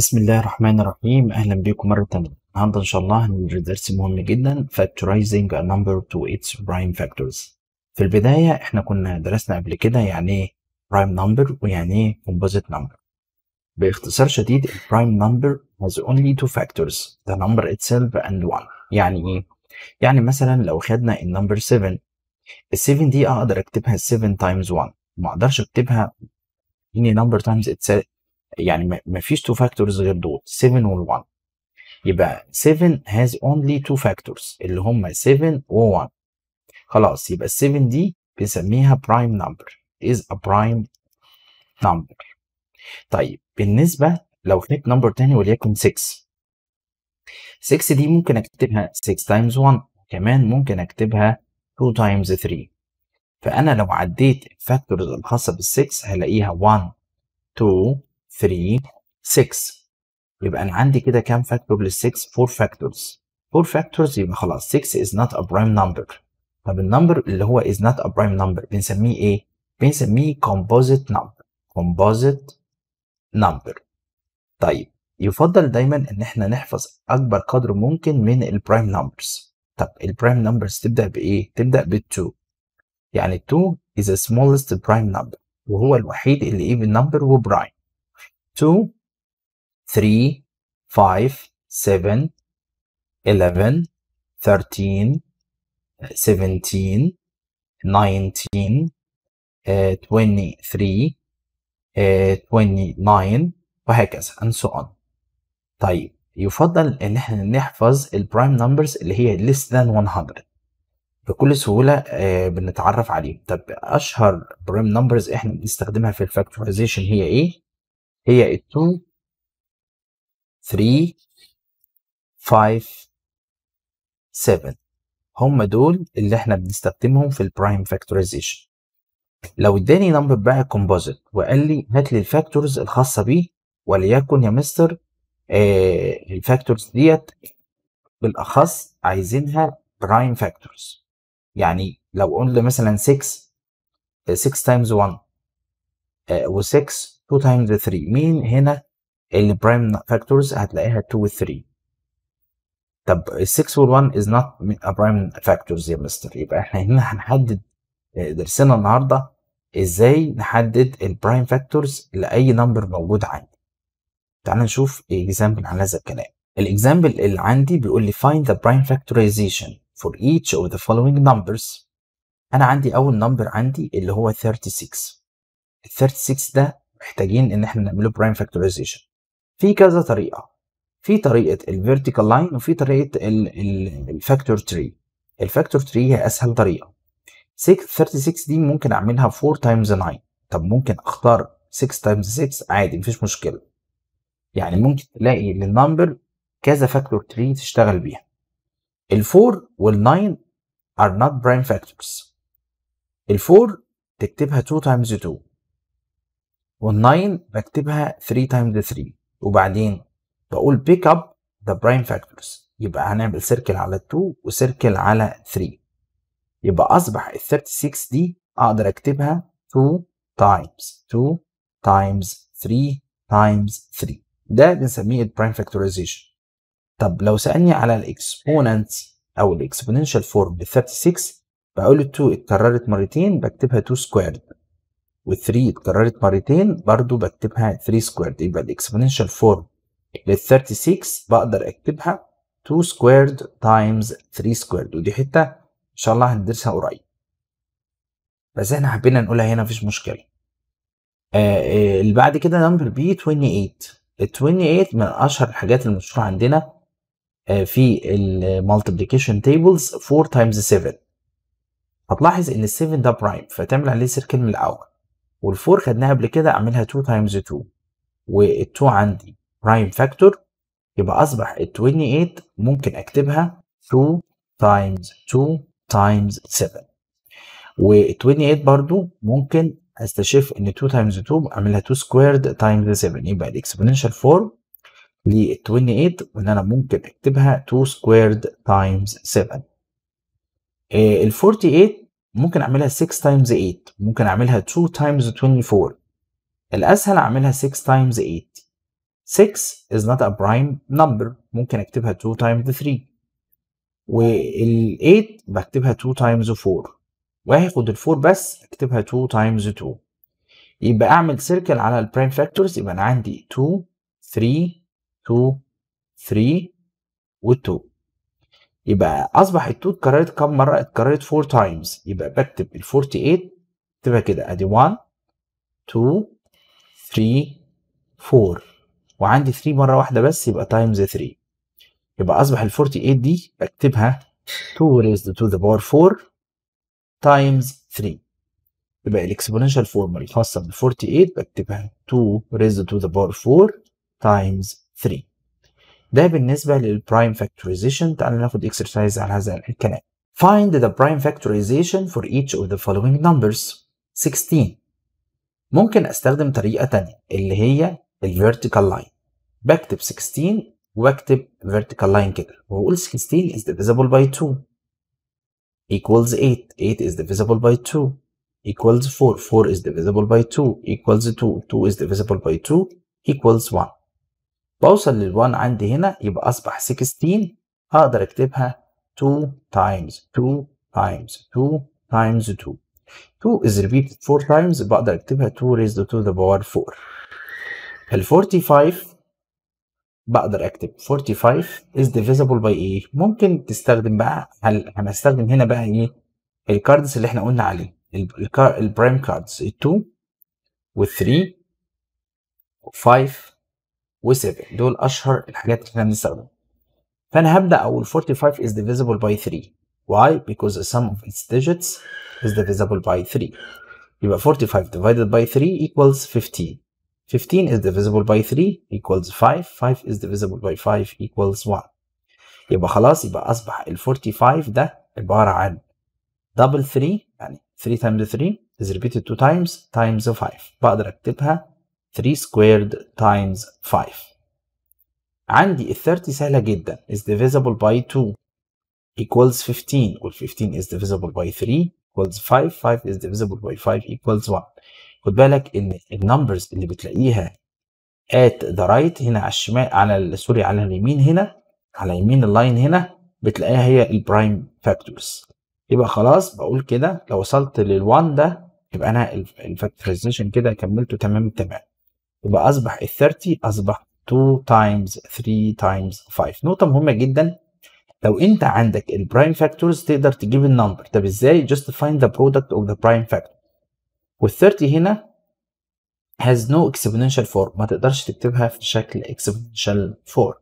بسم الله الرحمن الرحيم اهلا بكم مره تانية النهارده ان شاء الله هنري درس مهم جدا factorizing a number to its prime factors في البدايه احنا كنا درسنا قبل كده يعني ايه prime number ويعني ايه composite number باختصار شديد ال prime number has only two factors the number itself and one يعني ايه يعني مثلا لو خدنا النمبر 7 ال 7 دي اقدر اكتبها 7 times 1 ما اقدرش اكتبها any number times itself يعني ما فيش تو فاكتورز غير دول 7 وال1 يبقى 7 has only تو factors اللي هم 7 و1 خلاص يبقى ال 7 دي بنسميها prime number is a prime number طيب بالنسبة لو خدت نمبر تاني وليكن 6 6 دي ممكن اكتبها 6 تايمز 1 كمان ممكن اكتبها 2 تايمز 3 فأنا لو عديت الفاكتورز الخاصة بال 6 هلاقيها 1 2 3 6 يبقى انا عندي كده كام فاكتور لل 6 4 فاكتورز 4 فاكتورز يبقى خلاص 6 is not a prime number طب النمبر اللي هو is not a prime number بنسميه ايه بنسميه composite number composite number طيب يفضل دايما ان احنا نحفظ اكبر قدر ممكن من البرايم نمبرز طب البرايم نمبرز تبدا بايه تبدا بال2 يعني 2 is the smallest prime number وهو الوحيد اللي even number وبرايم 2 3 5 7 11 13 17 19 uh, 23 uh, 29 وهكذا and so on طيب يفضل ان احنا نحفظ البرايم نمبرز اللي هي less than 100 بكل سهولة آه، بنتعرف عليهم طب أشهر برايم نمبرز إحنا بنستخدمها في الفاكتورايزيشن هي إيه؟ هي ال 2 3 5 7 هم دول اللي احنا بنستخدمهم في البرايم فاكتورايزيشن لو اداني نمبر بقى كومبوزيت وقال لي هات لي الفاكتورز الخاصه بيه وليكن يا مستر آه الفاكتورز ديت بالاخص عايزينها برايم فاكتورز يعني لو قلنا مثلا 6 6 تايمز 1 و6 2 تايمز 3 مين هنا البرايم فاكتورز هتلاقيها 2 و 3 طب 6 وال 1 از نوت a برايم فاكتورز يا مستر يبقى احنا هنا هنحدد آه، درسنا النهارده ازاي نحدد البرايم فاكتورز لاي نمبر موجود عندي تعال نشوف اكزامبل على هذا الكلام الاكزامبل اللي عندي بيقول لي find the prime factorization for each of the following numbers انا عندي اول نمبر عندي اللي هو 36 ال 36 ده محتاجين ان احنا نعمله برايم فاكتورايزيشن في كذا طريقه في طريقه الفيرتيكال لاين وفي طريقه الفاكتور تري الفاكتور تري هي اسهل طريقه 36 دي ممكن اعملها 4 تايمز 9 طب ممكن اختار 6 تايمز 6 عادي مفيش مشكله يعني ممكن تلاقي للنمبر كذا فاكتور تري تشتغل بيها ال4 وال9 are not prime factors ال4 تكتبها 2 times 2 وال9 بكتبها 3 تايمز 3 وبعدين بقول بيك اب ذا برايم فاكتورز يبقى هنعمل سيركل على 2 وسيركل على 3 يبقى اصبح ال 36 دي اقدر اكتبها 2 تايمز 2 تايمز 3 تايمز 3 ده بنسميه البرايم فاكتورايزيشن طب لو سالني على الاكسبوننت او الاكسبوننشال فورم لل 36 بقول له 2 اتكررت مرتين بكتبها 2 سكويرد و3 اتكررت مرتين برضو بكتبها 3 سكويرد يبقى الاكسبوننشال فورم لل 36 بقدر اكتبها 2 سكويرد تايمز 3 سكويرد ودي حته ان شاء الله هندرسها قريب بس احنا حبينا نقولها هنا مفيش مشكله آه, آه، اللي بعد كده نمبر بي 28 ال 28 من اشهر الحاجات المشهوره عندنا آه في المالتيبليكيشن تيبلز 4 تايمز 7 هتلاحظ ان ال 7 ده برايم فتعمل عليه سيركل من الاول والفور خدناها قبل كده اعملها 2 تايمز 2 وال2 عندي برايم فاكتور يبقى اصبح ال 28 ممكن اكتبها 2 تايمز 2 تايمز 7 وال 28 برضو ممكن استشف ان 2 تايمز 2 اعملها 2 سكويرد تايمز 7 يبقى الاكسبوننشال فورم لل 28 وان انا ممكن اكتبها 2 سكويرد تايمز 7 ال 48 ممكن اعملها 6 تايمز 8 ممكن اعملها 2 تايمز 24 الاسهل اعملها 6 تايمز 8 6 is not a prime number ممكن اكتبها 2 تايمز 3 وال 8 بكتبها 2 تايمز 4 وهاخد ال 4 بس اكتبها 2 تايمز 2 يبقى اعمل سيركل على البرايم فاكتورز يبقى انا عندي 2 3 2 3 و 2 يبقى اصبح التوت 2 اتكررت كم مره اتكررت 4 تايمز يبقى بكتب ال 48 تبقى كده ادي 1 2 3 4 وعندي 3 مره واحده بس يبقى تايمز 3 يبقى اصبح ال 48 دي بكتبها 2 raised to the power 4 تايمز 3 يبقى الاكسبوننشال فورمول الخاصه بال 48 بكتبها 2 raised to the power 4 تايمز 3 ده بالنسبة للبرايم for the ناخد اكسرسايز على هذا الكلام Find the prime factorization for each of the following numbers 16 ممكن استخدم طريقة تانية اللي هي ال vertical line بكتب 16 واكتب vertical line كده واقول 16 is divisible by 2 equals 8 8 is divisible by 2 equals 4 4 is divisible by 2 equals 2 2 is divisible by 2 equals 1 بوصل لل1 عندي هنا يبقى اصبح 16 اقدر اكتبها 2 times 2 times 2 times 2 2 is repeated 4 times بقدر اكتبها 2 raised to the power 4 ال 45 بقدر اكتب 45 is divisible by ايه ممكن تستخدم بقى هل هنستخدم هنا بقى ايه الكاردز اللي احنا قلنا عليه البرايم كاردز ال 2 وال 3 و 5 و7 دول اشهر الحاجات اللي احنا بنستخدمها فانا هبدا اقول 45 is divisible by 3 why because the sum of its digits is divisible by 3 يبقى 45 divided by 3 equals 15 15 is divisible by 3 equals 5 5 is divisible by 5 equals 1 يبقى خلاص يبقى اصبح ال 45 ده عباره عن double 3 يعني 3 times 3 is repeated 2 times times 5 بقدر اكتبها 3 squared times 5 عندي ال 30 سهلة جدا is divisible by 2 equals 15 وال 15 is divisible by 3 equals 5 5 is divisible by 5 equals 1 خد بالك ان النمبرز اللي بتلاقيها at the right هنا على الشمال على سوري على اليمين هنا على يمين اللاين هنا بتلاقيها هي البرايم فاكتورز يبقى خلاص بقول كده لو وصلت لل1 ده يبقى انا الفاكتورايزيشن كده كملته تمام التمام يبقى اصبح ال 30 اصبح 2 تايمز 3 تايمز 5 نقطه مهمه جدا لو انت عندك البرايم فاكتورز تقدر تجيب النمبر طب ازاي just find the product of the prime factor وال 30 هنا has no exponential form ما تقدرش تكتبها في شكل exponential form